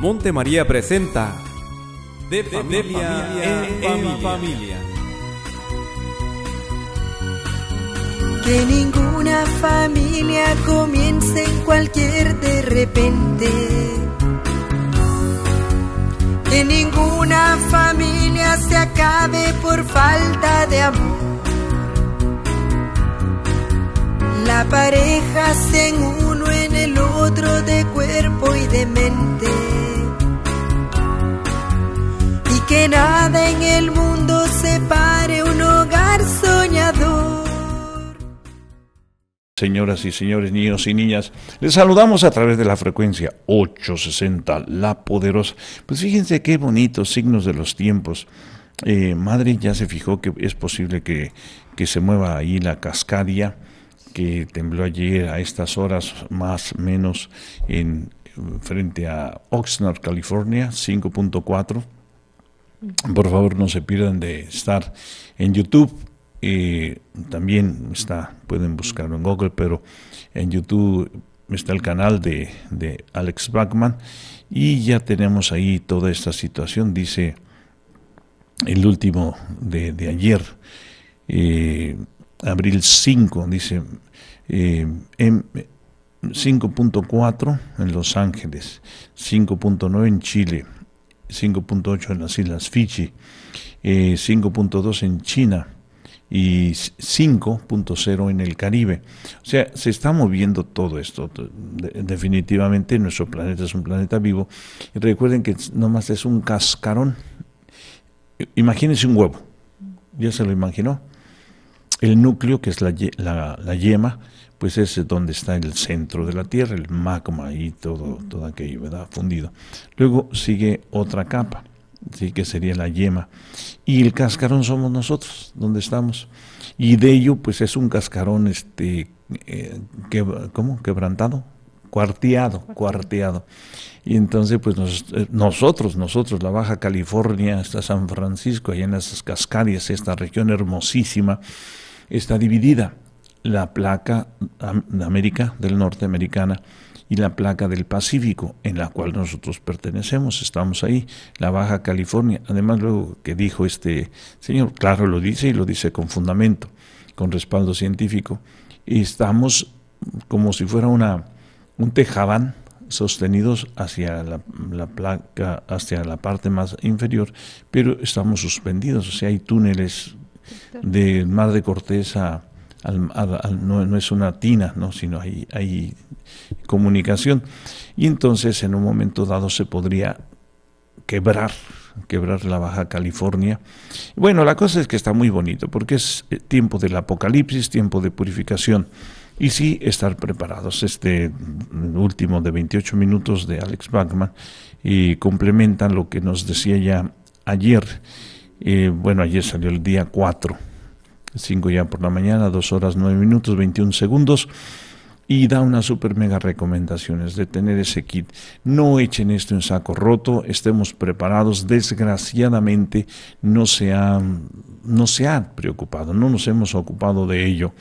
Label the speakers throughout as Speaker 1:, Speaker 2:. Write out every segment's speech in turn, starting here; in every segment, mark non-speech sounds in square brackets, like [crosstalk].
Speaker 1: Monte María presenta
Speaker 2: De de en, familia. Que ninguna familia comience en cualquier de repente. Que ninguna familia se acabe por falta de amor. La pareja se en uno en el otro de cuerpo y de mente que nada en el mundo separe un hogar soñador.
Speaker 1: Señoras y señores, niños y niñas, les saludamos a través de la frecuencia 860, la poderosa. Pues fíjense qué bonitos signos de los tiempos. Eh, madre ya se fijó que es posible que, se mueva ahí la cascadia que tembló ayer a estas horas más menos en frente a Oxnard, California, 5.4 por favor, no se pierdan de estar en YouTube. Eh, también está, pueden buscarlo en Google, pero en YouTube está el canal de, Alex Bachman y ya tenemos ahí toda esta situación. Dice el último de, ayer, eh, abril 5, dice eh, 5.4 em, en Los Ángeles, 5.9 en Chile. 5.8 en las Islas Fiji, 5.2 eh, en China y 5.0 en el Caribe. O sea, se está moviendo todo esto. definitivamente nuestro planeta es un planeta vivo. recuerden que nomás es un cascarón. Imagínense un huevo. ¿Ya se lo imaginó? El núcleo, que es la yema, pues es donde está el centro de la Tierra, el magma y todo, todo aquello, ¿verdad? Fundido. Luego sigue otra capa, ¿sí? que sería la yema. Y el cascarón somos nosotros, donde estamos. Y de ello, pues es un cascarón, este, eh, que, ¿cómo? Quebrantado, cuarteado, cuarteado. Y entonces, pues eh, nosotros, nosotros, la Baja California, hasta San Francisco, allá en las Cascarias, esta región hermosísima, está dividida la placa de América del Norte americana y la placa del Pacífico, en la cual nosotros pertenecemos, estamos ahí, la Baja California. Además, luego que dijo este señor, claro, lo dice y lo dice con fundamento, con respaldo científico, estamos como si fuera una, un tejabán sostenidos hacia la, placa, hacia la parte más inferior, pero estamos suspendidos, o sea, hay túneles de mar de corteza no, es una tina, ¿no? sino hay, hay comunicación. Y entonces en un momento dado se podría quebrar, quebrar la Baja California. Bueno, la cosa es que está muy bonito, porque es eh, tiempo del apocalipsis, tiempo de purificación. Y sí, estar preparados. Este mm, último de 28 minutos de Alex Bachman y complementan lo que nos decía ya ayer. Eh, bueno, ayer salió el día 4 5 ya por la mañana, 2 horas 9 minutos 21 segundos. Y da unas super mega recomendaciones de tener ese kit. No echen esto en saco roto, estemos preparados. Desgraciadamente no se ha, no se preocupado, no nos hemos ocupado de ello.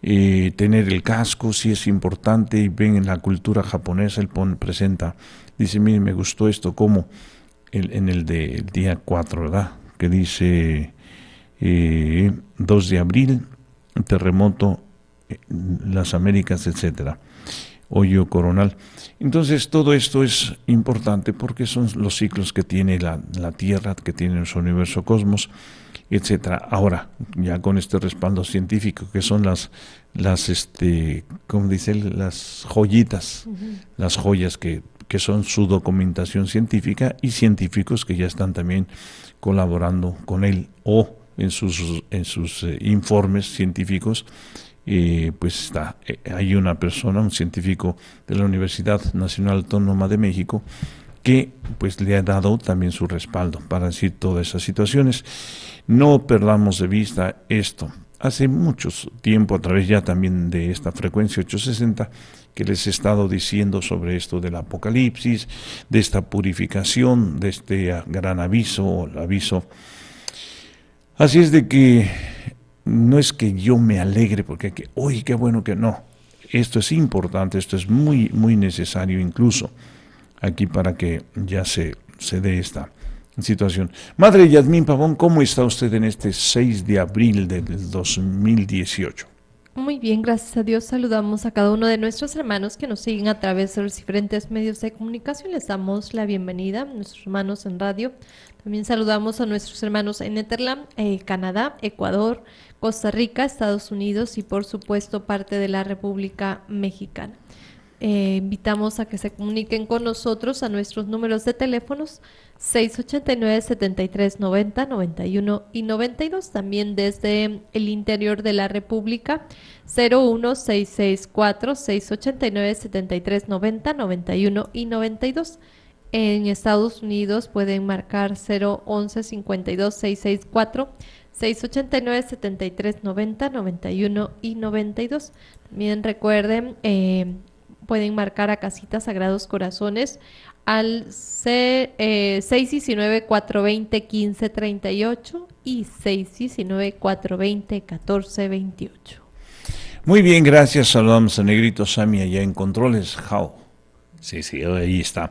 Speaker 1: Eh, tener el casco si es importante. Y ven en la cultura japonesa, el PON presenta, dice, mire, me gustó esto, como en el del de, día 4, ¿verdad? Que dice 2 eh, de abril, terremoto, eh, las Américas, etcétera, hoyo coronal. Entonces todo esto es importante porque son los ciclos que tiene la, Tierra, que tiene su universo cosmos, etcétera. Ahora, ya con este respaldo científico, que son las, las este, ¿cómo dice? Las joyitas, las joyas que, que son su documentación científica y científicos que ya están también colaborando con él o en sus, en sus eh, informes científicos, eh, pues está, eh, hay una persona, un científico de la Universidad Nacional Autónoma de México, que pues le ha dado también su respaldo para decir todas esas situaciones. No perdamos de vista esto. Hace mucho tiempo, a través ya también de esta frecuencia 860, que les he estado diciendo sobre esto del apocalipsis, de esta purificación, de este gran aviso, el aviso Así es de que no es que yo me alegre porque que, uy, qué bueno que no. Esto es importante, esto es muy, muy necesario incluso aquí para que ya se, se dé esta situación. Madre Yadmin Pavón, ¿cómo está usted en este 6 de abril del 2018?
Speaker 2: Muy bien, gracias a Dios. Saludamos a cada uno de nuestros hermanos que nos siguen a través de los diferentes medios de comunicación. Les damos la bienvenida a nuestros hermanos en radio, también saludamos a nuestros hermanos en Netherland, eh, Canadá, Ecuador, Costa Rica, Estados Unidos y por supuesto parte de la República Mexicana. Eh, invitamos a que se comuniquen con nosotros a nuestros números de teléfonos 689-7390, 91 y 92, también desde el interior de la República 01664-689-7390, 91 y 92. En Estados Unidos pueden marcar 011 52 664 689 73 90 91 y 92. También recuerden, eh, pueden marcar a Casitas Sagrados Corazones al C, 619 420 38 y 619 420 28.
Speaker 1: Muy bien, gracias. Saludamos a Negrito Samia ya en Controles. How. Sí, sí, ahí está.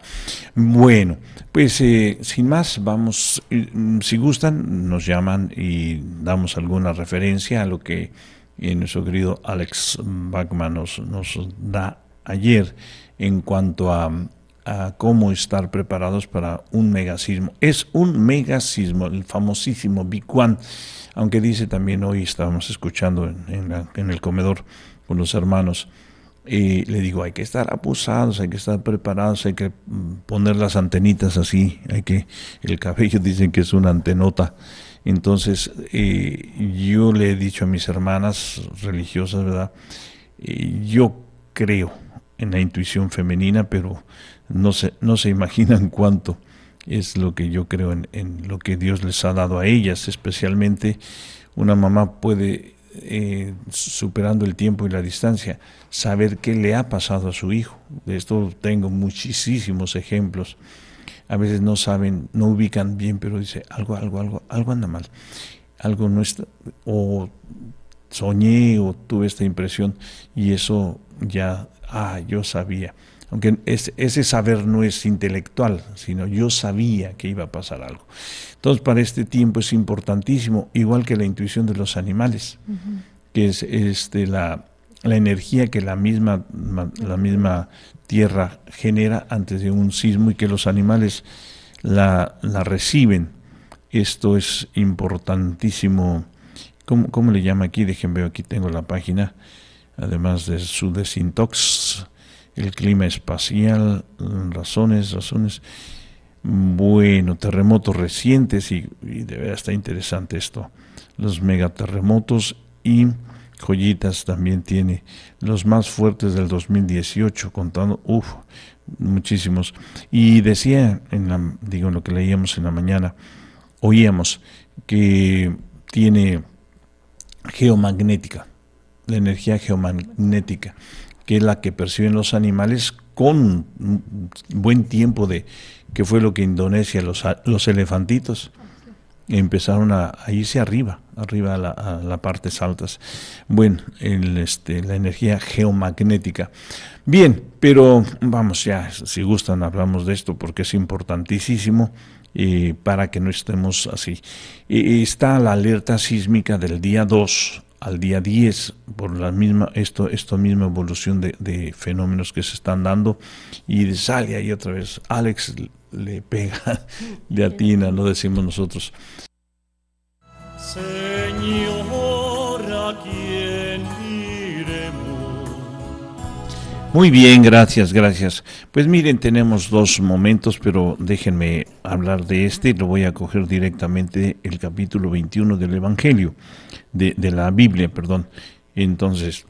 Speaker 1: Bueno, pues eh, sin más, vamos, eh, mm, si gustan, nos llaman y damos alguna referencia a lo que eh, nuestro querido Alex Bachman nos, nos da ayer en cuanto a, cómo estar preparados para un megasismo. Es un megasismo, el famosísimo Big aunque dice también hoy estábamos escuchando en, en el comedor con los hermanos le digo, hay que estar abusados, hay que estar preparados, hay que mm, poner las antenitas así, hay que, el cabello [laughs] dicen que es una antenota. Entonces, eh, yo le he dicho a mis hermanas religiosas, ¿verdad? Eh, yo creo en la intuición femenina, pero no se, no se imaginan [laughs] cuánto es lo que yo creo en lo que Dios les ha dado a ellas, especialmente una mamá puede eh, superando el tiempo y la distancia, saber qué le ha pasado a su hijo. De esto tengo muchísimos ejemplos. A veces no saben, no ubican bien, pero dice algo, algo, algo, algo anda mal. Algo no está, o soñé o tuve esta impresión y eso ya, ah, yo sabía aunque ese saber no es intelectual, sino yo sabía que iba a pasar algo. Entonces para este tiempo es importantísimo, igual que la intuición de los animales, que es este, la, energía que la misma, la misma tierra genera antes de un sismo y que los animales la, reciben. Esto es importantísimo. ¿Cómo, ¿Cómo, le llama aquí? Déjenme ver, aquí tengo la página, además de su desintox el clima espacial, razones, razones. Bueno, terremotos recientes y, de verdad está interesante esto. Los megaterremotos y joyitas también tiene. Los más fuertes del 2018, contando, uff, muchísimos. Y decía, en la, digo, lo que leíamos en la mañana, oíamos que tiene geomagnética, la energía geomagnética, que es la que perciben los animales con buen tiempo de que fue lo que Indonesia, los, elefantitos empezaron a, irse arriba, arriba a las la partes altas. Bueno, el, este, la energía geomagnética. Bien, pero vamos ya, si gustan hablamos de esto porque es importantísimo eh, para que no estemos así. Eh, está la alerta sísmica del día 2 al día 10 por la misma, esto, esta misma evolución de, fenómenos que se están dando y sale ahí otra vez, Alex le pega, de [laughs] atina, lo decimos nosotros. Muy bien, gracias, gracias. Pues miren, tenemos dos momentos, pero déjenme hablar de este. Lo voy a coger directamente el capítulo 21 del Evangelio de, la Biblia, perdón. Entonces,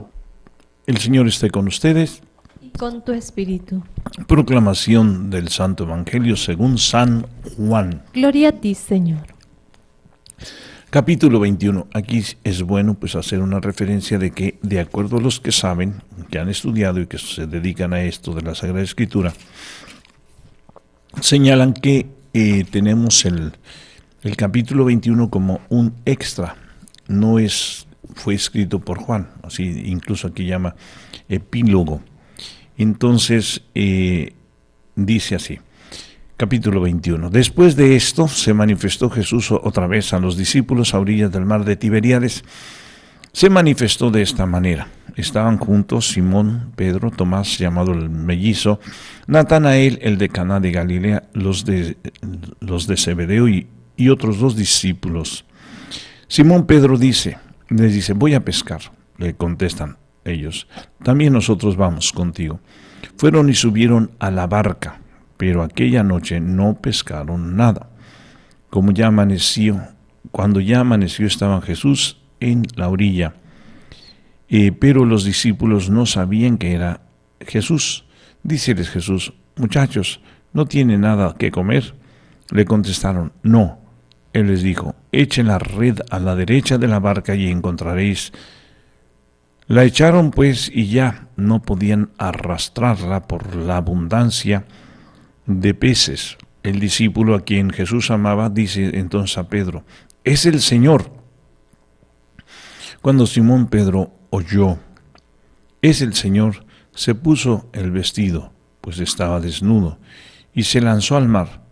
Speaker 1: el Señor esté con ustedes.
Speaker 2: Y con tu espíritu.
Speaker 1: Proclamación del Santo Evangelio según San Juan.
Speaker 2: Gloria a ti, Señor.
Speaker 1: Capítulo 21. Aquí es bueno pues hacer una referencia de que, de acuerdo a los que saben, que han estudiado y que se dedican a esto de la Sagrada Escritura, señalan que eh, tenemos el, el capítulo 21 como un extra no es, fue escrito por Juan, así incluso aquí llama epílogo. Entonces, eh, dice así, capítulo 21. Después de esto, se manifestó Jesús otra vez a los discípulos a orillas del mar de Tiberíades. Se manifestó de esta manera. Estaban juntos Simón, Pedro, Tomás, llamado el mellizo, Natanael, el de Caná de Galilea, los de, los de Zebedeo y otros dos discípulos. Simón Pedro dice, les dice, voy a pescar. Le contestan ellos, también nosotros vamos contigo. Fueron y subieron a la barca, pero aquella noche no pescaron nada. Como ya amaneció, cuando ya amaneció estaba Jesús en la orilla, eh, pero los discípulos no sabían que era Jesús. Díceles Jesús, muchachos, ¿no tiene nada que comer? Le contestaron, no. Él les dijo, echen la red a la derecha de la barca y encontraréis. La echaron pues y ya no podían arrastrarla por la abundancia de peces. El discípulo a quien Jesús amaba dice entonces a Pedro, es el Señor. Cuando Simón Pedro oyó, es el Señor, se puso el vestido, pues estaba desnudo, y se lanzó al mar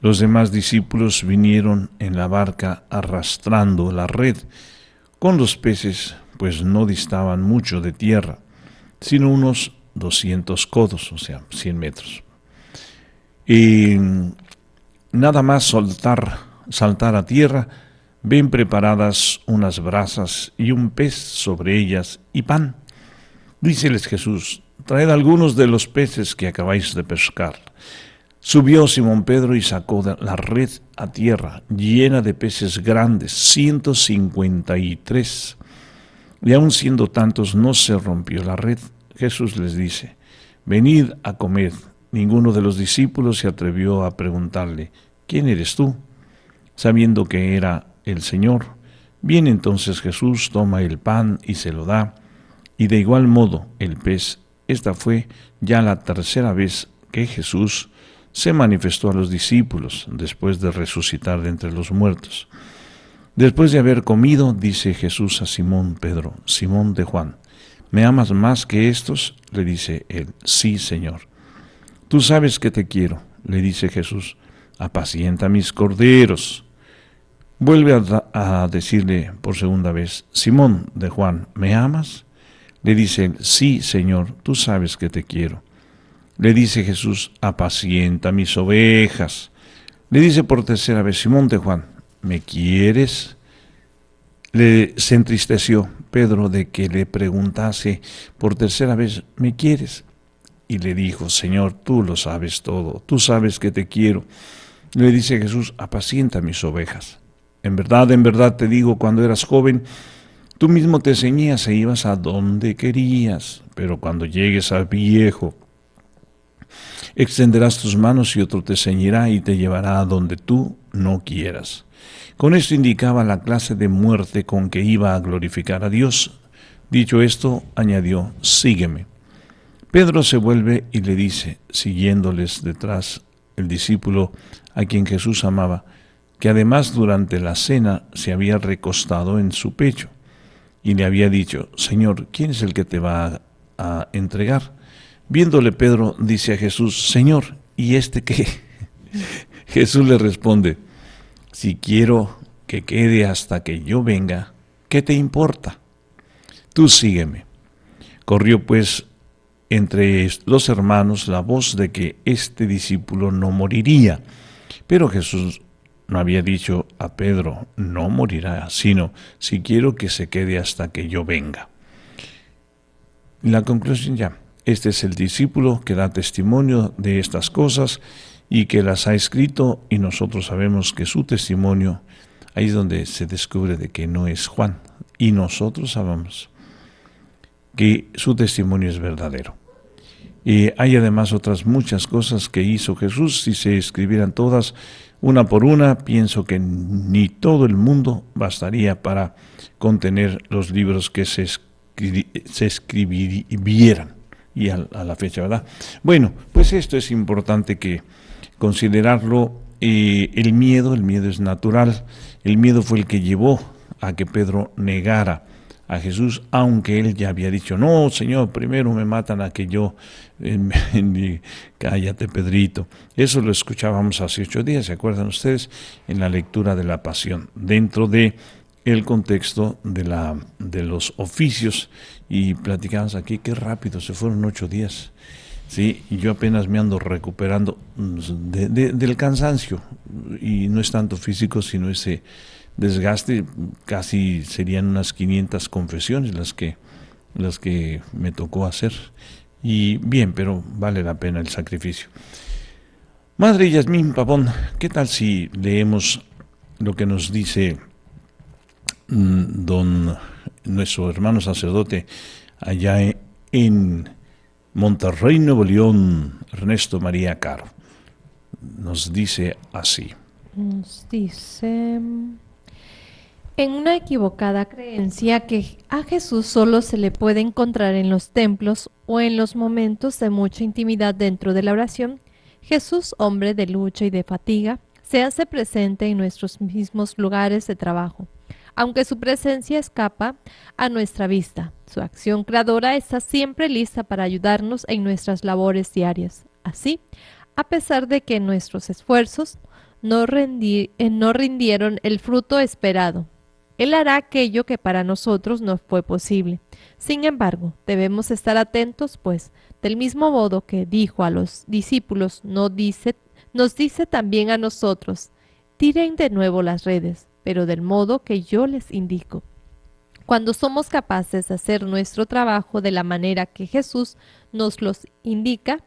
Speaker 1: los demás discípulos vinieron en la barca arrastrando la red con los peces, pues no distaban mucho de tierra, sino unos 200 codos, o sea, 100 metros. Y nada más soltar, saltar a tierra, ven preparadas unas brasas y un pez sobre ellas y pan. Díceles Jesús, traed algunos de los peces que acabáis de pescar. Subió Simón Pedro y sacó la red a tierra, llena de peces grandes, 153. Y aun siendo tantos, no se rompió la red. Jesús les dice, venid a comer. Ninguno de los discípulos se atrevió a preguntarle, ¿quién eres tú? Sabiendo que era el Señor. Viene entonces Jesús, toma el pan y se lo da, y de igual modo el pez. Esta fue ya la tercera vez que Jesús se manifestó a los discípulos después de resucitar de entre los muertos. Después de haber comido, dice Jesús a Simón Pedro, Simón de Juan, ¿me amas más que estos? Le dice él, sí, Señor. Tú sabes que te quiero, le dice Jesús, apacienta mis corderos. Vuelve a, a decirle por segunda vez, Simón de Juan, ¿me amas? Le dice él, sí, Señor, tú sabes que te quiero. Le dice Jesús, apacienta mis ovejas. Le dice por tercera vez, Simón de Juan, ¿me quieres? Le, se entristeció Pedro de que le preguntase por tercera vez, ¿me quieres? Y le dijo, Señor, tú lo sabes todo, tú sabes que te quiero. Le dice Jesús, apacienta mis ovejas. En verdad, en verdad te digo, cuando eras joven, tú mismo te ceñías e ibas a donde querías, pero cuando llegues a viejo, Extenderás tus manos y otro te ceñirá y te llevará a donde tú no quieras. Con esto indicaba la clase de muerte con que iba a glorificar a Dios. Dicho esto, añadió, sígueme. Pedro se vuelve y le dice, siguiéndoles detrás, el discípulo a quien Jesús amaba, que además durante la cena se había recostado en su pecho y le había dicho, Señor, ¿quién es el que te va a, entregar? Viéndole Pedro, dice a Jesús, Señor, ¿y este qué? [laughs] Jesús le responde, si quiero que quede hasta que yo venga, ¿qué te importa? Tú sígueme. Corrió pues entre los hermanos la voz de que este discípulo no moriría. Pero Jesús no había dicho a Pedro, no morirá, sino, si quiero que se quede hasta que yo venga. La conclusión ya, este es el discípulo que da testimonio de estas cosas y que las ha escrito y nosotros sabemos que su testimonio, ahí es donde se descubre de que no es Juan y nosotros sabemos que su testimonio es verdadero. hay además otras muchas cosas que hizo Jesús, si se escribieran todas una por una, pienso que ni todo el mundo bastaría para contener los libros que se, se escribieran y a, la fecha, ¿verdad? Bueno, pues esto es importante que considerarlo. el miedo, el miedo es natural. El miedo fue el que llevó a que Pedro negara a Jesús, aunque él ya había dicho, no, Señor, primero me matan a que yo, eh, [laughs] cállate, Pedrito. Eso lo escuchábamos hace ocho días, ¿se acuerdan ustedes? En la lectura de la pasión, dentro de el contexto de, la, de los oficios y platicamos aquí, qué rápido, se fueron ocho días. Sí, y yo apenas me ando recuperando pues, del cansancio, y no es tanto físico, sino ese desgaste, casi serían unas 500 confesiones las que, las que me tocó hacer. Y bien, pero vale la pena el sacrificio. Madre Yasmín papón, ¿qué tal si leemos lo que nos dice mm, don nuestro hermano sacerdote allá e-, en, Monterrey, Nuevo León, Ernesto María Caro. Nos dice así.
Speaker 2: Nos dice... En una equivocada creencia que a Jesús solo se le puede encontrar en los templos o en los momentos de mucha intimidad dentro de la oración, Jesús, hombre de lucha y de fatiga, se hace presente en nuestros mismos lugares de trabajo aunque su presencia escapa a nuestra vista. Su acción creadora está siempre lista para ayudarnos en nuestras labores diarias. Así, a pesar de que nuestros esfuerzos eh, no, rindieron el fruto esperado, Él hará aquello que para nosotros no fue posible. Sin embargo, debemos estar atentos, pues, del mismo modo que dijo a los discípulos, no nos dice también a nosotros, tiren de nuevo las redes pero del modo que yo les indico. Cuando somos capaces de hacer nuestro trabajo de la manera que Jesús nos los indica,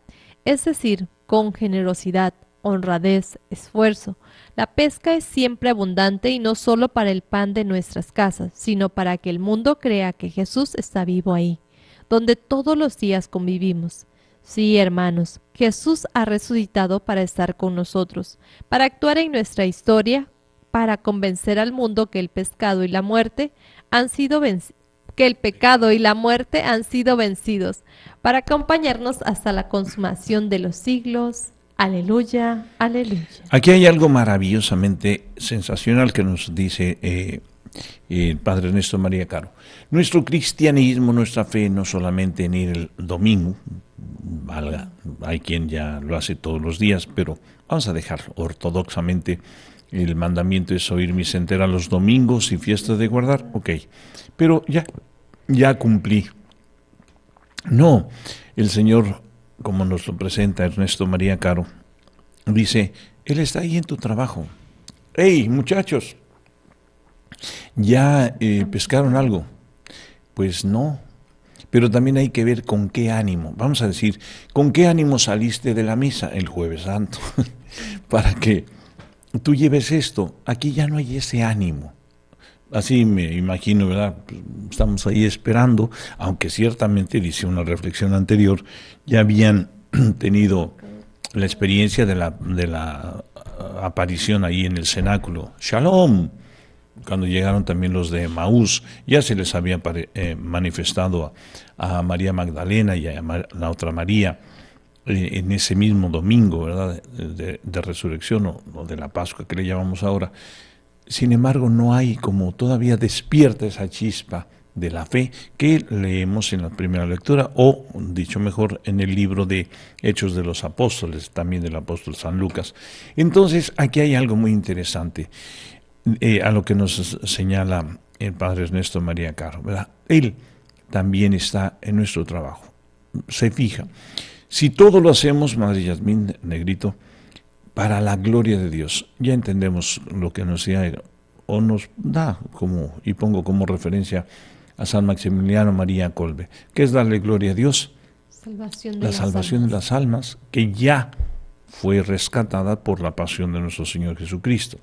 Speaker 2: es decir, con generosidad, honradez, esfuerzo. La pesca es siempre abundante y no solo para el pan de nuestras casas, sino para que el mundo crea que Jesús está vivo ahí, donde todos los días convivimos. Sí, hermanos, Jesús ha resucitado para estar con nosotros, para actuar en nuestra historia para convencer al mundo que el pescado y la muerte han sido que el pecado y la muerte han sido vencidos, para acompañarnos hasta la consumación de los siglos. Aleluya, aleluya.
Speaker 1: Aquí hay algo maravillosamente sensacional que nos dice eh, el Padre Ernesto María Caro. Nuestro cristianismo, nuestra fe, no solamente en ir el domingo, hay quien ya lo hace todos los días, pero vamos a dejarlo ortodoxamente el mandamiento es oír mis enteras los domingos y fiestas de guardar, ok, pero ya, ya cumplí. No, el Señor, como nos lo presenta Ernesto María Caro, dice, Él está ahí en tu trabajo. Ey, muchachos! ¿Ya eh, pescaron algo? Pues no, pero también hay que ver con qué ánimo, vamos a decir, con qué ánimo saliste de la misa el jueves santo, [laughs] para que tú lleves esto, aquí ya no hay ese ánimo. Así me imagino, ¿verdad? Pues, estamos ahí esperando, aunque ciertamente, dice una reflexión anterior, ya habían [clears throat] tenido la experiencia de la, de la uh, aparición ahí en el cenáculo. Shalom, cuando llegaron también los de Maús, ya se les había eh, manifestado a, María Magdalena y a la otra María. Eh, en ese mismo domingo, ¿verdad? De, resurrección o, de la Pascua que le llamamos ahora. Sin embargo, no hay como todavía despierta esa chispa de la fe que leemos en la primera lectura o, dicho mejor, en el libro de Hechos de los Apóstoles, también del apóstol San Lucas. Entonces, aquí hay algo muy interesante eh, a lo que nos señala el padre Ernesto María Caro. ¿verdad? Él también está en nuestro trabajo. Se fija si todo lo hacemos, Madre Yasmín Negrito, para la gloria de Dios, ya entendemos lo que nos da o nos da como, y pongo como referencia a San Maximiliano María Colbe, que es darle gloria a Dios,
Speaker 2: la salvación
Speaker 1: de las almas, que ya fue rescatada por la pasión de nuestro Señor Jesucristo.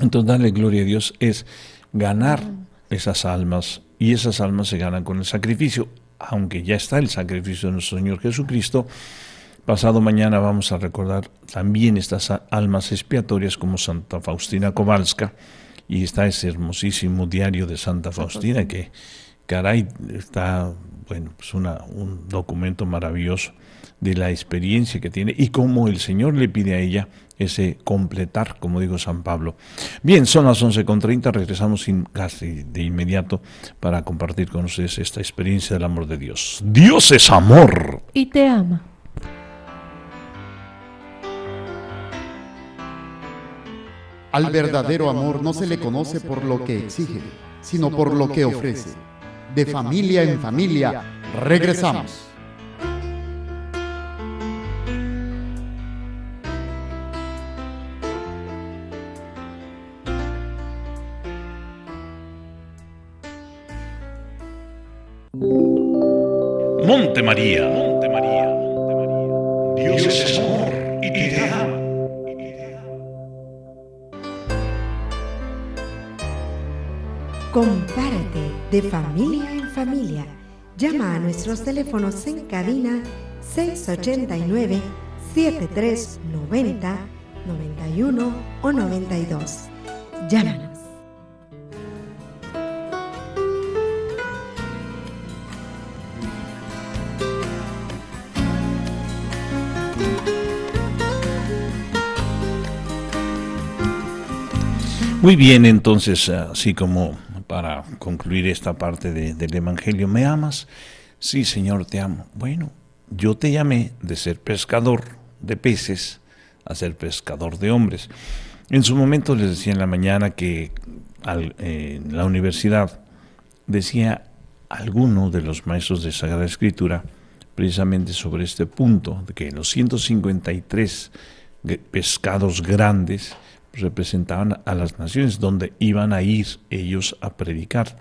Speaker 1: Entonces, darle gloria a Dios es ganar esas almas y esas almas se ganan con el sacrificio aunque ya está el sacrificio de nuestro Señor Jesucristo, pasado mañana vamos a recordar también estas almas expiatorias como Santa Faustina Kowalska, y está ese hermosísimo diario de Santa Faustina que Caray, está, bueno, pues un documento maravilloso de la experiencia que tiene y cómo el Señor le pide a ella ese completar, como dijo San Pablo. Bien, son las 11.30, regresamos casi de inmediato para compartir con ustedes esta experiencia del amor de Dios. Dios es amor.
Speaker 2: Y te ama. Al verdadero amor no se le conoce por lo que exige, sino por lo que ofrece de familia en familia. Regresamos.
Speaker 1: Monte María. Monte María. Dios es amor y te
Speaker 2: Con de familia en familia. Llama a nuestros teléfonos en cabina 689 7390 91 o 92. Llámanos.
Speaker 1: Muy bien, entonces, así como para concluir esta parte del Evangelio. ¿Me amas? Sí, Señor, te amo. Bueno, yo te llamé de ser pescador de peces a ser pescador de hombres. En su momento les decía en la mañana que en eh, la universidad decía alguno de los maestros de Sagrada Escritura precisamente sobre este punto, de que los 153 pescados grandes representaban a las naciones, donde iban a ir ellos a predicar,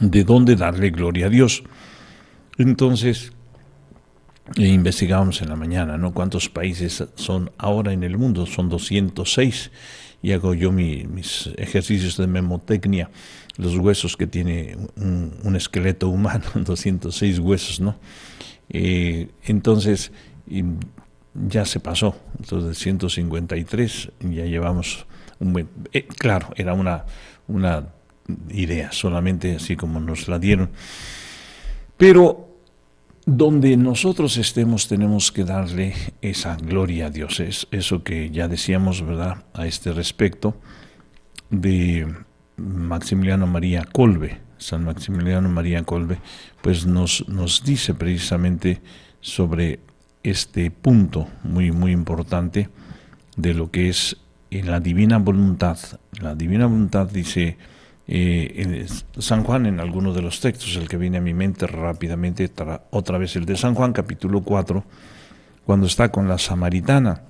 Speaker 1: de dónde darle gloria a Dios. Entonces, e investigamos en la mañana, ¿no? ¿Cuántos países son ahora en el mundo? Son 206. Y hago yo mis ejercicios de memotecnia, los huesos que tiene un, esqueleto humano, 206 [laughs] huesos, ¿no? Eh, entonces, ya se pasó. Entonces, 153 ya llevamos un eh, claro, era una, una idea, solamente así como nos la dieron. Pero donde nosotros estemos tenemos que darle esa gloria a Dios. Es eso que ya decíamos, ¿verdad?, a este respecto de Maximiliano María Colbe. San Maximiliano María Colbe, pues nos, nos dice precisamente sobre este punto muy, muy importante de lo que es eh, la divina voluntad. La divina voluntad dice eh, San Juan en algunos de los textos, el que viene a mi mente rápidamente, otra vez el de San Juan capítulo 4, cuando está con la samaritana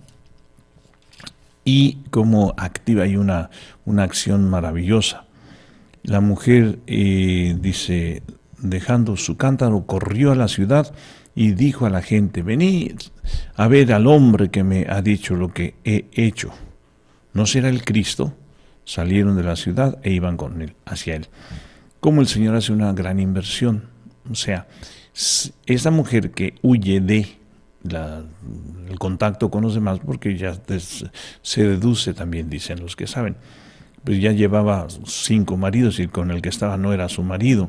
Speaker 1: y cómo activa ahí una, una acción maravillosa. La mujer eh, dice, dejando su cántaro, corrió a la ciudad y dijo a la gente, venid a ver al hombre que me ha dicho lo que he hecho. ¿No será el Cristo? Salieron de la ciudad e iban con él, hacia él. Como el Señor hace una gran inversión. O sea, esa mujer que huye de el contacto con los demás, porque ya se deduce también, dicen los que saben. Pues ya llevaba cinco maridos y con el que estaba no era su marido.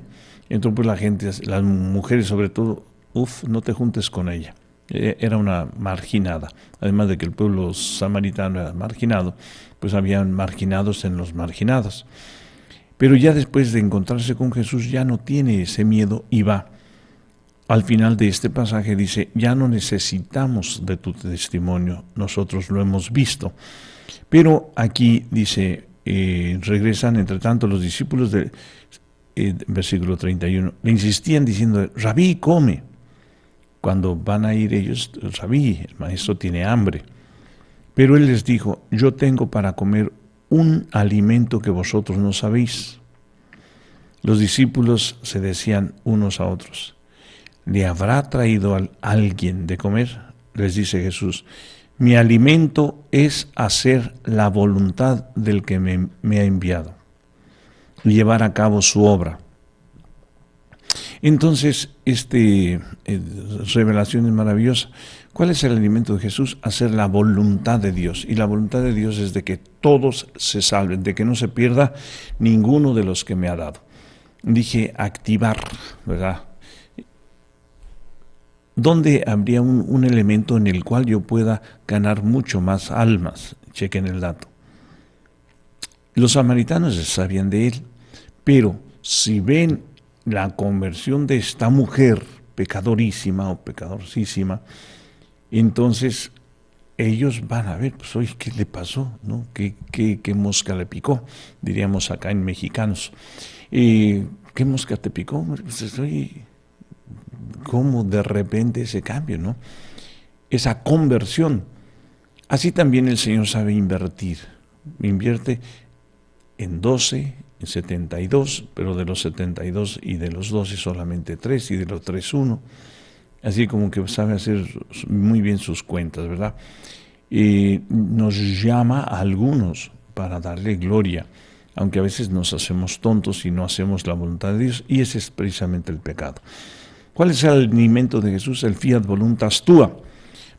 Speaker 1: Entonces pues la gente, las mujeres sobre todo, Uf, no te juntes con ella. E, era una marginada. Además de que el pueblo samaritano era marginado, pues habían marginados en los marginados. Pero ya después de encontrarse con Jesús ya no tiene ese miedo y va. Al final de este pasaje dice, ya no necesitamos de tu testimonio, nosotros lo hemos visto. Pero aquí dice, eh, regresan entre tanto los discípulos del eh, versículo 31, le insistían diciendo, rabí, come cuando van a ir ellos, sabí, el maestro tiene hambre. Pero él les dijo, yo tengo para comer un alimento que vosotros no sabéis. Los discípulos se decían unos a otros, ¿le habrá traído a alguien de comer? Les dice Jesús, mi alimento es hacer la voluntad del que me, ha enviado y llevar a cabo su obra. Entonces este, eh, revelación es maravillosa. ¿Cuál es el alimento de Jesús? Hacer la voluntad de Dios. Y la voluntad de Dios es de que todos se salven, de que no se pierda ninguno de los que me ha dado. Dije activar, ¿verdad? ¿Dónde habría un, un elemento en el cual yo pueda ganar mucho más almas? Chequen el dato. Los samaritanos sabían de él, pero si ven la conversión de esta mujer pecadorísima o pecadorcísima, entonces ellos van a ver, pues oye, ¿qué le pasó? ¿No? ¿Qué, qué, mosca le picó? Diríamos acá en mexicanos. Eh, ¿Qué mosca te picó? Pues, oye, ¿cómo de repente ese cambio, no? Esa conversión. Así también el Señor sabe invertir. Invierte en 12, 72, pero de los 72 y de los 12 solamente 3 y de los 3 1. Así como que sabe hacer muy bien sus cuentas, ¿verdad? Y nos llama a algunos para darle gloria, aunque a veces nos hacemos tontos y no hacemos la voluntad de Dios, y ese es precisamente el pecado. ¿Cuál es el alimento de Jesús? El fiat voluntas tua.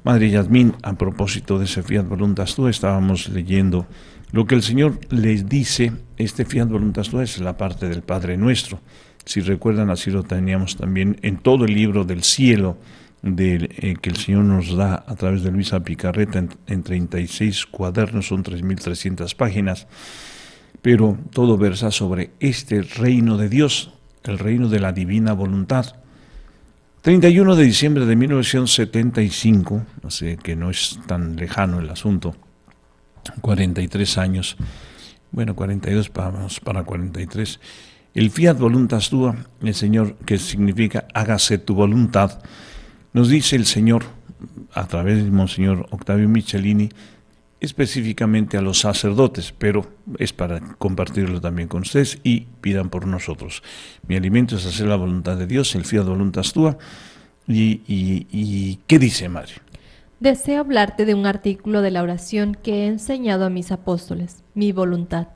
Speaker 1: Madre Yasmín, a propósito de ese fiat voluntas tua, estábamos leyendo lo que el Señor les dice, este fiando voluntad, es la parte del Padre nuestro. Si recuerdan, así lo teníamos también en todo el libro del cielo eh, que el Señor nos da a través de Luisa Picarreta en, en 36 cuadernos, son 3.300 páginas, pero todo versa sobre este reino de Dios, el reino de la divina voluntad. 31 de diciembre de 1975, así que no es tan lejano el asunto 43 años, bueno, 42 vamos para 43. El fiat voluntas tua, el Señor, que significa hágase tu voluntad, nos dice el Señor, a través del Monseñor Octavio Michelini, específicamente a los sacerdotes, pero es para compartirlo también con ustedes y pidan por nosotros. Mi alimento es hacer la voluntad de Dios, el fiat voluntas tua. Y, y, y qué dice Mario?
Speaker 2: Deseo hablarte de un artículo de la oración que he enseñado a mis apóstoles, mi voluntad.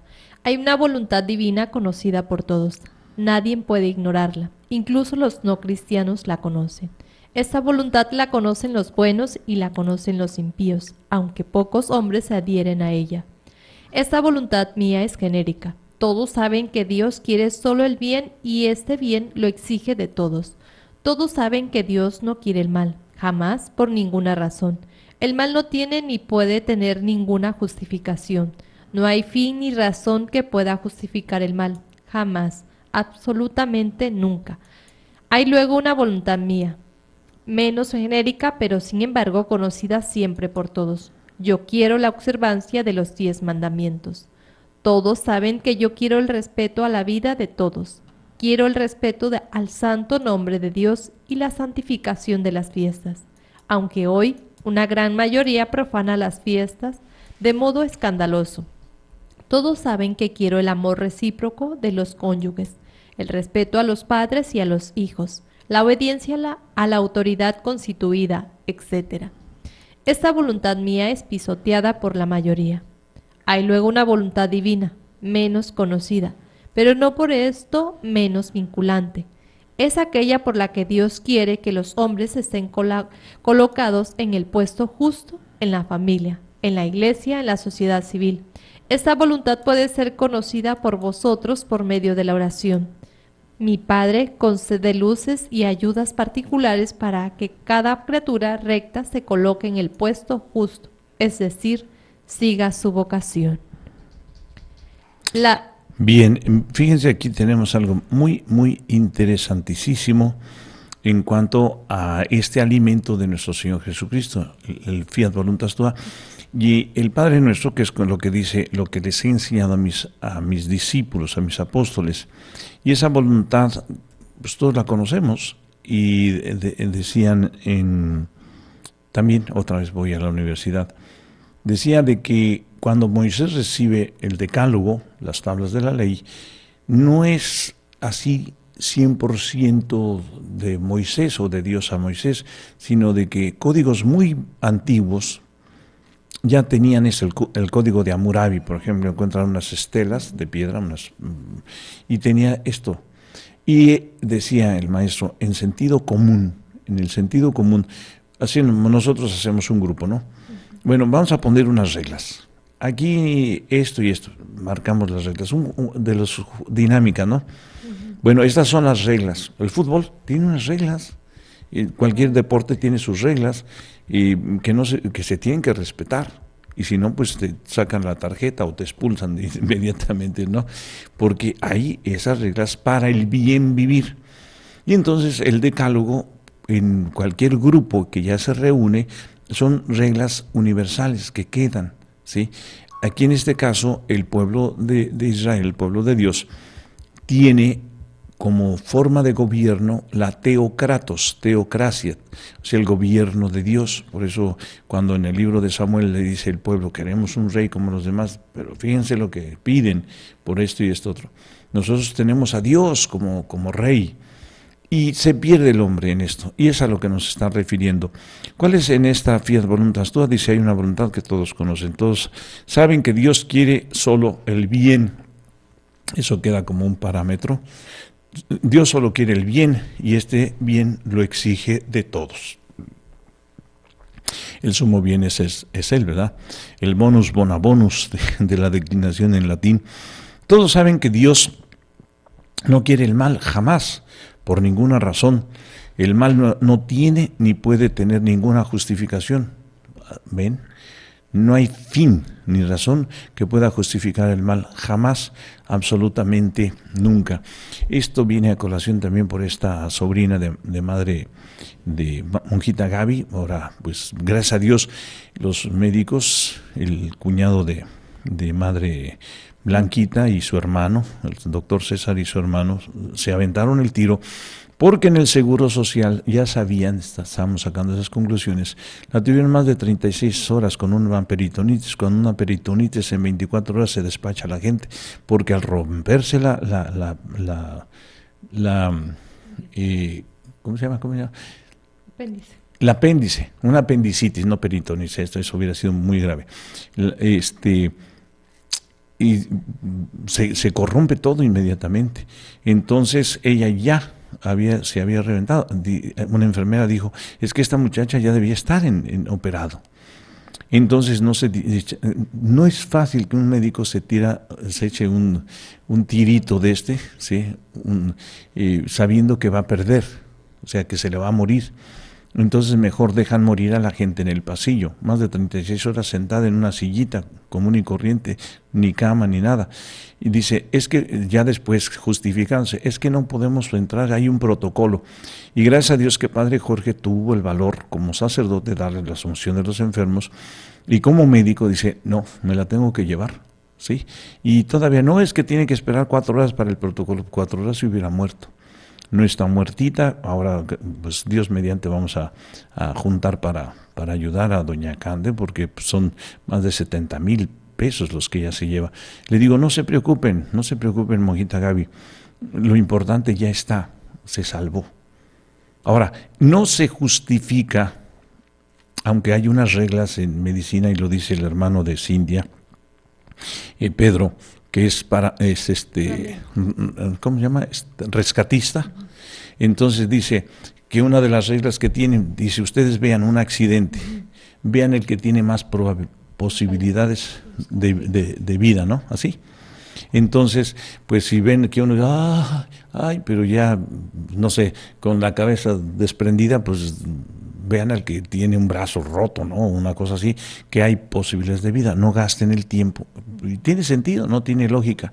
Speaker 2: Hay una voluntad divina conocida por todos. Nadie puede ignorarla. Incluso los no cristianos la conocen. Esta voluntad la conocen los buenos y la conocen los impíos, aunque pocos hombres se adhieren a ella. Esta voluntad mía es genérica. Todos saben que Dios quiere solo el bien y este bien lo exige de todos. Todos saben que Dios no quiere el mal, jamás por ninguna razón. El mal no tiene ni puede tener ninguna justificación. No hay fin ni razón que pueda justificar el mal, jamás, absolutamente nunca. Hay luego una voluntad mía, menos genérica, pero sin embargo conocida siempre por todos. Yo quiero la observancia de los diez mandamientos. Todos saben que yo quiero el respeto a la vida de todos, Quiero el respeto al santo nombre de Dios y la santificación de las fiestas, aunque hoy una gran mayoría profana las fiestas de modo escandaloso. Todos saben que quiero el amor recíproco de los cónyuges, el respeto a los padres y a los hijos, la obediencia a la, a la autoridad constituida, etc. Esta voluntad mía es pisoteada por la mayoría. Hay luego una voluntad divina, menos conocida, pero no por esto menos vinculante. Es aquella por la que Dios quiere que los hombres estén colocados en el puesto justo en la familia, en la iglesia, en la sociedad civil. Esta voluntad puede ser conocida por vosotros por medio de la oración. Mi Padre concede luces y ayudas particulares para que cada criatura recta se coloque en el puesto justo, es decir, siga su vocación. La
Speaker 1: Bien, em, fíjense aquí tenemos algo muy, muy interesantísimo en cuanto a este alimento de nuestro Señor Jesucristo, el fiat voluntas tua, y el Padre nuestro, que es lo que dice, lo que les he enseñado a mis, a mis discípulos, a mis apóstoles, y esa voluntad, pues todos la conocemos, y decían en, también, otra vez voy a la universidad, decía de que cuando Moisés recibe el decálogo, las tablas de la ley, no es así 100% de Moisés o de Dios a Moisés, sino de que códigos muy antiguos ya tenían ese, el, código de Amurabi, por ejemplo, encuentran unas estelas de piedra unas, y tenía esto. Y decía el maestro, en sentido común, en el sentido común, así nosotros hacemos un grupo, ¿no? Bueno, vamos a poner unas reglas aquí esto y esto, marcamos las reglas, de las dinámicas, ¿no? Bueno, estas son las reglas. El fútbol tiene unas reglas, y cualquier deporte tiene sus reglas y que, se, tienen que respetar. Y si no, pues te sacan la tarjeta o te expulsan [laughs] inmediatamente, ¿no? Porque hay esas reglas para el bien vivir. Y entonces el decálogo en cualquier grupo que ya se reúne son reglas universales que quedan Aquí en este caso, el pueblo de, Israel, el pueblo de Dios, tiene como forma de gobierno la teocratos, teocracia, o sea, el gobierno de Dios. Por eso cuando en el libro de Samuel le dice el pueblo, queremos un rey como los demás, pero fíjense lo que piden por esto y esto otro. Nosotros tenemos a Dios como, como rey, y se pierde el hombre en esto, y es a lo que nos está refiriendo. ¿Cuál es en esta fiel voluntad? Tú Dice, hay una voluntad que todos conocen, todos saben que Dios quiere solo el bien. Eso queda como un parámetro. Dios solo quiere el bien, y este bien lo exige de todos. El sumo bien es, es, él, ¿verdad? El bonus bonabonus de, la declinación en latín. Todos saben que Dios no quiere el mal jamás por ninguna razón. El mal no, tiene ni puede tener ninguna justificación. ¿Ven? No hay fin ni razón que pueda justificar el mal, jamás, absolutamente nunca. Esto viene a colación también por esta sobrina de, madre de Monjita Gaby. Ahora, pues gracias a Dios, los médicos, el cuñado de, de madre Blanquita y su hermano, el doctor César y su hermano, se aventaron el tiro porque en el Seguro Social ya sabían, estábamos sacando esas conclusiones, la tuvieron más de 36 horas con una peritonitis, con una peritonitis en 24 horas se despacha la gente, porque al romperse la, la, eh, ¿cómo se llama? ¿Cómo se llama? Apéndice. La apéndice, una apendicitis, no peritonitis, esto, eso hubiera sido muy grave. Este y se, corrompe todo inmediatamente. Entonces ella ya había, se había reventado. Eh, una enfermera dijo, es que esta muchacha ya debía estar en, operado. Entonces no, se, no es fácil que un médico se tira, se eche un, tirito de este, ¿sí? Eh, sabiendo que va a perder, o sea que se le va a morir. Entonces mejor dejan morir a la gente en el pasillo, más de 36 horas sentada en una sillita común y corriente, ni cama ni nada. Y dice, es que ya después justificanse, es que no podemos entrar, hay un protocolo. Y gracias a Dios que Padre Jorge tuvo el valor como sacerdote de darle la asunción de los enfermos y como médico dice, no, me la tengo que llevar. ¿Sí? Y todavía no es que tiene que esperar cuatro horas para el protocolo, cuatro horas y hubiera muerto no está muertita. Ahora, pues Dios mediante, vamos a, juntar para, para ayudar a doña Cande, porque son más de 70 mil pesos los que ella se lleva. Le digo, no se preocupen, no se preocupen, mojita Gaby. Lo importante ya está, se salvó. Ahora, no se justifica, aunque hay unas reglas en medicina y lo dice el hermano de Cindia, eh, Pedro, que es para es este mm, mm, ¿cómo se llama? Este, rescatista. Entonces dice que una de las reglas que tienen, si ustedes vean un accidente, vean el que tiene más posibilidades de, de, vida, ¿no? Así. Entonces, pues si ven que uno, ah, ay, pero ya, no sé, con la cabeza desprendida, pues vean al que tiene un brazo roto, ¿no? Una cosa así, que hay posibilidades de vida, no gasten el tiempo. Tiene sentido, no tiene lógica.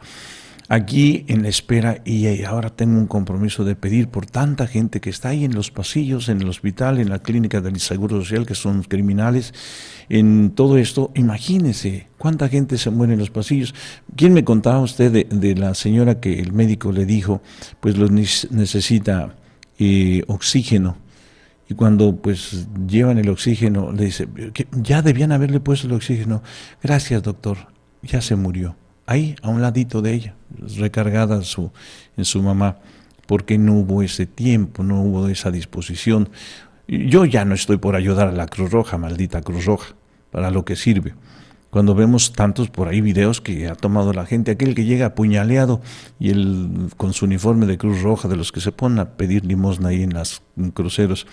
Speaker 1: Aquí en la espera y ahora tengo un compromiso de pedir por tanta gente que está ahí en los pasillos, en el hospital, en la clínica del Seguro Social, que son criminales, en todo esto. Imagínense cuánta gente se muere en los pasillos. ¿Quién me contaba usted de, la señora que el médico le dijo, pues los necesita eh, oxígeno? Y cuando pues llevan el oxígeno, le dice, ya debían haberle puesto el oxígeno. Gracias, doctor, ya se murió. Ahí, a un ladito de ella, recargada su, en su mamá, porque no hubo ese tiempo, no hubo esa disposición. Yo ya no estoy por ayudar a la Cruz Roja, maldita Cruz Roja, para lo que sirve cuando vemos tantos por ahí videos que ha tomado la gente, aquel que llega apuñaleado y él con su uniforme de Cruz Roja, de los que se ponen a pedir limosna ahí en los cruceros,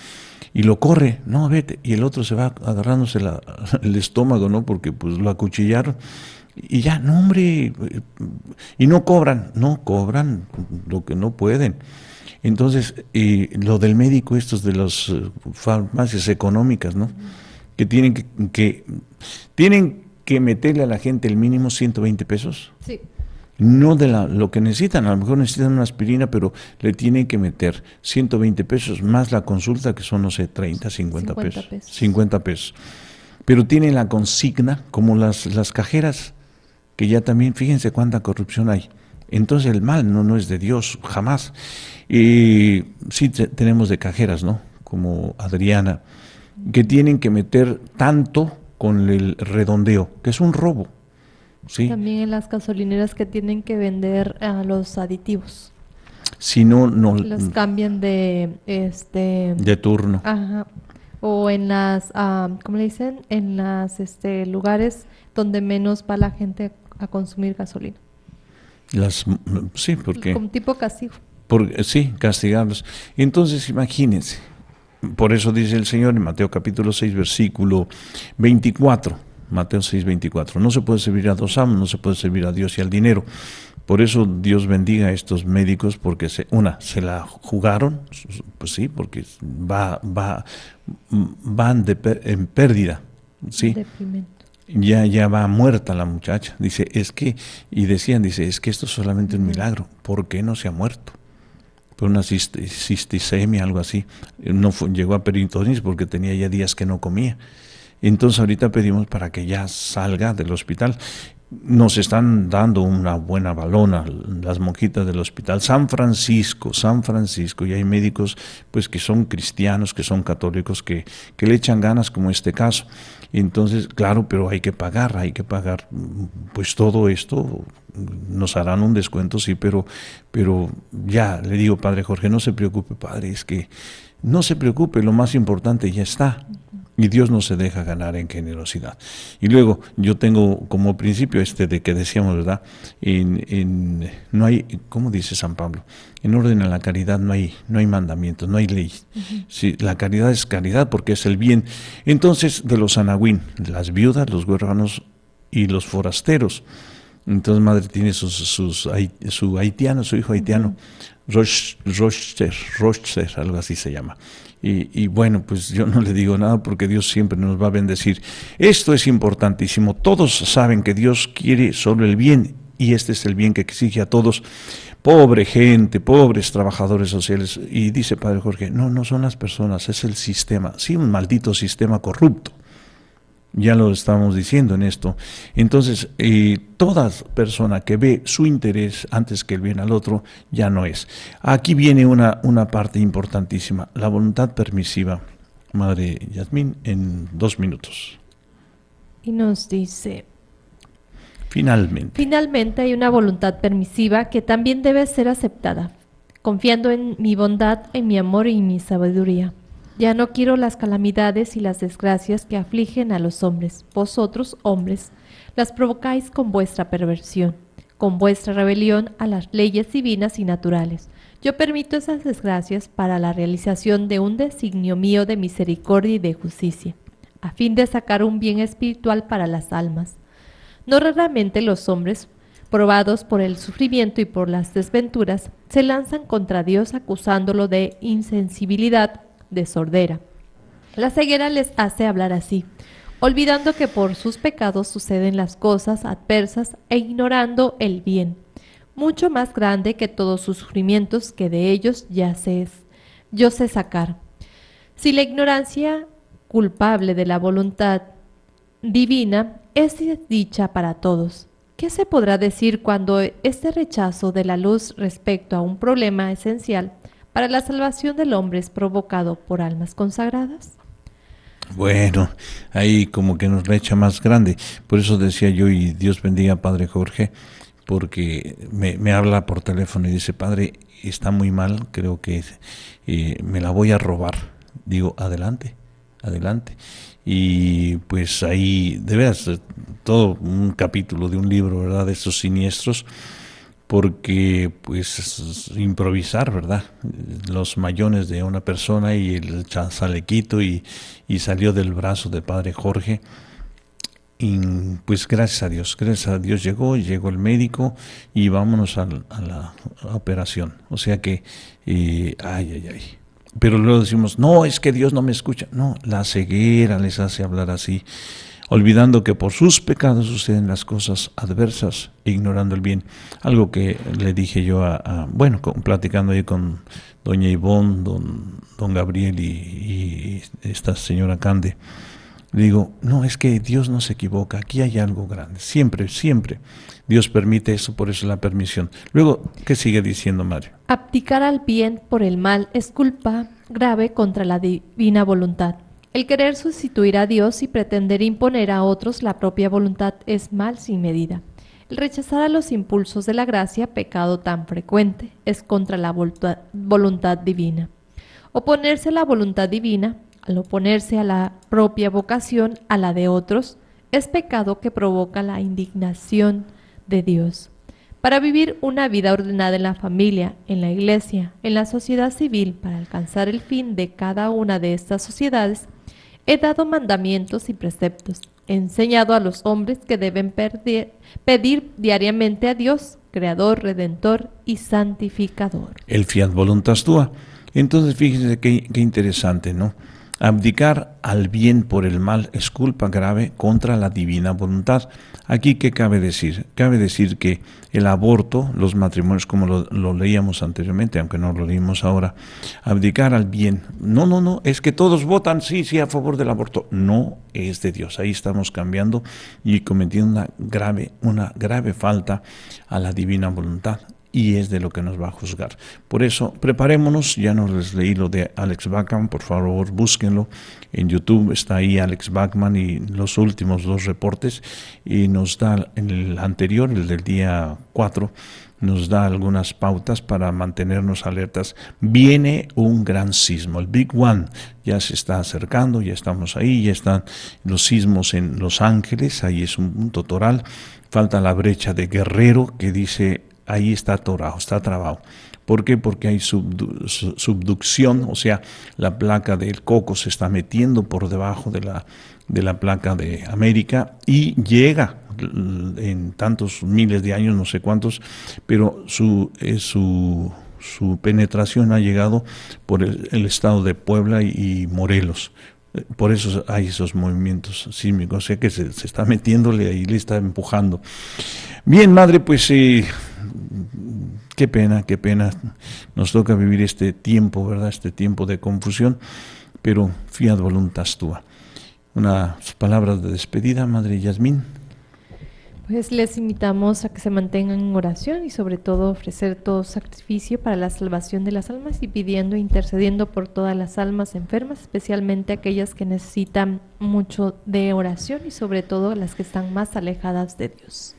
Speaker 1: y lo corre, no, vete, y el otro se va agarrándose la, [laughs] el estómago, ¿no? Porque pues lo acuchillaron. Y ya, no hombre, y no cobran, no cobran lo que no pueden. Entonces, lo del médico, estos de las eh, farmacias económicas, ¿no? Que tienen que, que tienen que meterle a la gente el mínimo 120 pesos. Sí. No de la, lo que necesitan, a lo mejor necesitan una aspirina, pero le tienen que meter 120 pesos más la consulta, que son, no sé, 30, 50, pesos, 50 pesos. Pero tienen la consigna, como las, las cajeras, que ya también, fíjense cuánta corrupción hay. Entonces el mal no, es de Dios, jamás. Y sí tenemos de cajeras, ¿no? Como Adriana, que tienen que meter tanto con el redondeo, que es un robo. ¿sí?
Speaker 2: También en las gasolineras que tienen que vender ah, los aditivos.
Speaker 1: Si no, no. Los
Speaker 2: cambian de. Este, de turno. Ajá. O en las. Ah, ¿Cómo le dicen? En las este, lugares donde menos va la gente a consumir gasolina.
Speaker 1: Las, mm, sí, porque. Como
Speaker 2: tipo castigo.
Speaker 1: Por, sí, castigarlos. Entonces, imagínense. Por eso dice el Señor en Mateo capítulo 6, versículo 24. Mateo 6, 24. No se puede servir a dos amos, no se puede servir a Dios y al dinero. Por eso Dios bendiga a estos médicos porque, se, una, se la jugaron, pues sí, porque va, va, van de, en pérdida. ¿sí? ya, ya va muerta la muchacha. Dice, es que, y decían, dice, es que esto es solamente un milagro, ¿por qué no se ha muerto? por una cistisemia, algo así. No llegó a peritonis porque tenía ya días que no comía. Entonces ahorita pedimos para que ya salga del hospital nos están dando una buena balona las monjitas del hospital San Francisco, San Francisco, y hay médicos pues que son cristianos, que son católicos, que, que le echan ganas como este caso. Entonces, claro, pero hay que pagar, hay que pagar pues todo esto, nos harán un descuento, sí, pero, pero ya le digo, padre Jorge, no se preocupe, padre, es que no se preocupe, lo más importante ya está. Y Dios no se deja ganar en generosidad. Y luego yo tengo como principio este de que decíamos, ¿verdad? En, no hay, ¿cómo dice San Pablo? En orden a la caridad no hay, no hay mandamientos, no hay ley. la caridad es caridad porque es el bien. Entonces, de los anagüín, las viudas, los huérfanos y los forasteros. Entonces madre tiene sus, sus, su haitiano, su hijo haitiano, Rochester, Rochester, algo así se llama. Y, bueno, pues yo no le digo nada porque Dios siempre nos va a bendecir. Esto es importantísimo. Todos saben que Dios quiere solo el bien y este es el bien que exige a todos. Pobre gente, pobres trabajadores sociales. Y dice Padre Jorge, no, no son las personas, es el sistema. Sí, un maldito sistema corrupto ya lo estamos diciendo en esto. Entonces, eh, toda persona que ve su interés antes que el bien al otro, ya no es. Aquí viene una, una parte importantísima, la voluntad permisiva. Madre Yasmín, en dos minutos.
Speaker 2: Y nos dice...
Speaker 1: Finalmente.
Speaker 2: Finalmente hay una voluntad permisiva que también debe ser aceptada, confiando en mi bondad, en mi amor y en mi sabiduría. Ya no quiero las calamidades y las desgracias que afligen a los hombres. Vosotros, hombres, las provocáis con vuestra perversión, con vuestra rebelión a las leyes divinas y naturales. Yo permito esas desgracias para la realización de un designio mío de misericordia y de justicia, a fin de sacar un bien espiritual para las almas. No raramente los hombres, probados por el sufrimiento y por las desventuras, se lanzan contra Dios acusándolo de insensibilidad de sordera. La ceguera les hace hablar así, olvidando que por sus pecados suceden las cosas adversas e ignorando el bien, mucho más grande que todos sus sufrimientos que de ellos ya sé, es, yo sé sacar. Si la ignorancia culpable de la voluntad divina es dicha para todos, ¿qué se podrá decir cuando este rechazo de la luz respecto a un problema esencial para la salvación del hombre es provocado por almas consagradas?
Speaker 1: Bueno, ahí como que nos la echa más grande. Por eso decía yo, y Dios bendiga a Padre Jorge, porque me, habla por teléfono y dice, Padre, está muy mal, creo que eh, me la voy a robar. Digo, adelante, adelante. Y pues ahí, de veras, todo un capítulo de un libro, ¿verdad? De estos siniestros porque pues improvisar, ¿verdad? Los mayones de una persona y el chanzalequito, y, y salió del brazo de Padre Jorge. Y pues gracias a Dios, gracias a Dios llegó, llegó el médico y vámonos a, la operación. O sea que, eh, ay, ay, ay. Pero luego decimos, no, es que Dios no me escucha. No, la ceguera les hace hablar así olvidando que por sus pecados suceden las cosas adversas, e ignorando el bien. Algo que le dije yo a, bueno, con, platicando ahí con doña Ivonne, don, don Gabriel y, esta señora Cande. Le digo, no, es que Dios no se equivoca, aquí hay algo grande, siempre, siempre. Dios permite eso, por eso la permisión. Luego, ¿qué sigue diciendo Mario?
Speaker 2: Abdicar al bien por el mal es culpa grave contra la divina voluntad. El querer sustituir a Dios y pretender imponer a otros la propia voluntad es mal sin medida. El rechazar a los impulsos de la gracia, pecado tan frecuente, es contra la voluntad divina. Oponerse a la voluntad divina, al oponerse a la propia vocación, a la de otros, es pecado que provoca la indignación de Dios. Para vivir una vida ordenada en la familia, en la iglesia, en la sociedad civil, para alcanzar el fin de cada una de estas sociedades, He dado mandamientos y preceptos. He enseñado a los hombres que deben pedir diariamente a Dios, Creador, Redentor y Santificador.
Speaker 1: El fiat voluntas tua. Entonces, fíjense qué interesante, ¿no? Abdicar al bien por el mal es culpa grave contra la divina voluntad. Aquí, ¿qué cabe decir? Cabe decir que el aborto, los matrimonios, como lo, leíamos anteriormente, aunque no lo leímos ahora, abdicar al bien. No, no, no, es que todos votan sí, sí, a favor del aborto. No es de Dios. Ahí estamos cambiando y cometiendo una grave, una grave falta a la divina voluntad y es de lo que nos va a juzgar. Por eso, preparémonos, ya nos les leí lo de Alex Bachman, por favor búsquenlo en YouTube, está ahí Alex Bachman y los últimos dos reportes, y nos da en el anterior, el del día 4, nos da algunas pautas para mantenernos alertas. Viene un gran sismo, el Big One ya se está acercando, ya estamos ahí, ya están los sismos en Los Ángeles, ahí es un punto toral, falta la brecha de Guerrero que dice ahí está atorado, está trabado. ¿Por qué? Porque hay subducción, o sea, la placa del coco se está metiendo por debajo de la, de la placa de América y llega en tantos miles de años, no sé cuántos, pero su, eh, su, penetración ha llegado por el, estado de Puebla y, Morelos. Por eso hay esos movimientos sísmicos, o sea que se, está metiéndole ahí, le está empujando. Bien, madre, pues eh, Qué pena, qué pena. Nos toca vivir este tiempo, ¿verdad? Este tiempo de confusión, pero fiad voluntas tua. Unas palabras de despedida, Madre Yasmín.
Speaker 2: Pues les invitamos a que se mantengan en oración y sobre todo ofrecer todo sacrificio para la salvación de las almas y pidiendo e intercediendo por todas las almas enfermas, especialmente aquellas que necesitan mucho de oración y sobre todo las que están más alejadas de Dios.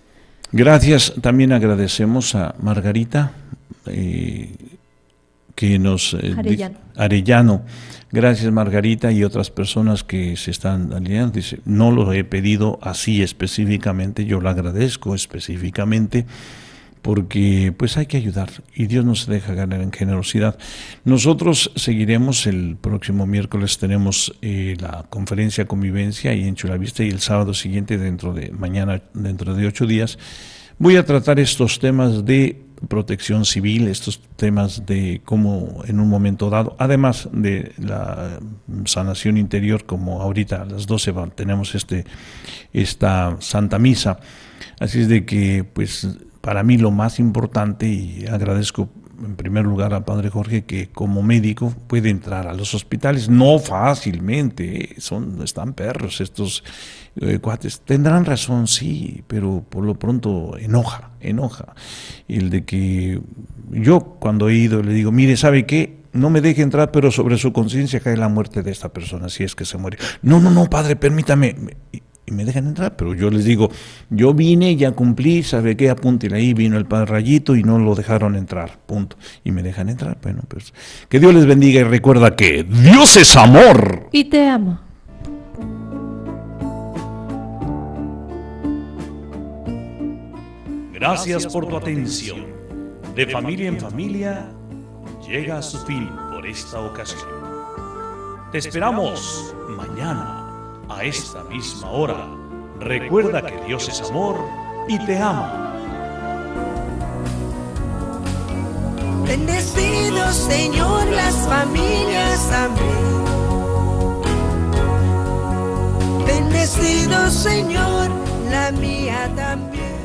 Speaker 1: Gracias. También agradecemos a Margarita, eh, que nos... Eh, Arellano. Gracias Margarita y otras personas que se están alineando. Dice, no lo he pedido así específicamente, yo lo agradezco específicamente porque pues hay que ayudar y Dios nos deja ganar en generosidad. Nosotros seguiremos el próximo miércoles, tenemos eh, la conferencia Convivencia y en Chulavista y el sábado siguiente, dentro de mañana, dentro de ocho días, voy a tratar estos temas de protección civil, estos temas de cómo en un momento dado, además de la sanación interior, como ahorita a las 12 tenemos este, esta Santa Misa. Así es de que pues para mí lo más importante, y agradezco en primer lugar al padre Jorge que como médico puede entrar a los hospitales, no fácilmente, ¿eh? son, están perros estos eh, cuates. Tendrán razón, sí, pero por lo pronto enoja, enoja. El de que yo cuando he ido le digo, mire, ¿sabe qué? No me deje entrar, pero sobre su conciencia cae la muerte de esta persona, si es que se muere. No, no, no, padre, permítame y me dejan entrar, pero yo les digo, yo vine, ya cumplí, sabe qué, apúntele ahí, vino el padre y no lo dejaron entrar, punto. Y me dejan entrar, bueno, pues que Dios les bendiga y recuerda que Dios es amor.
Speaker 2: Y te amo.
Speaker 1: Gracias por tu atención. De familia en familia, llega a su fin por esta ocasión. Te esperamos mañana a esta misma hora. Recuerda que Dios es amor y te ama.
Speaker 2: Bendecido, Señor las familias, amén. Bendecido Señor la mía también.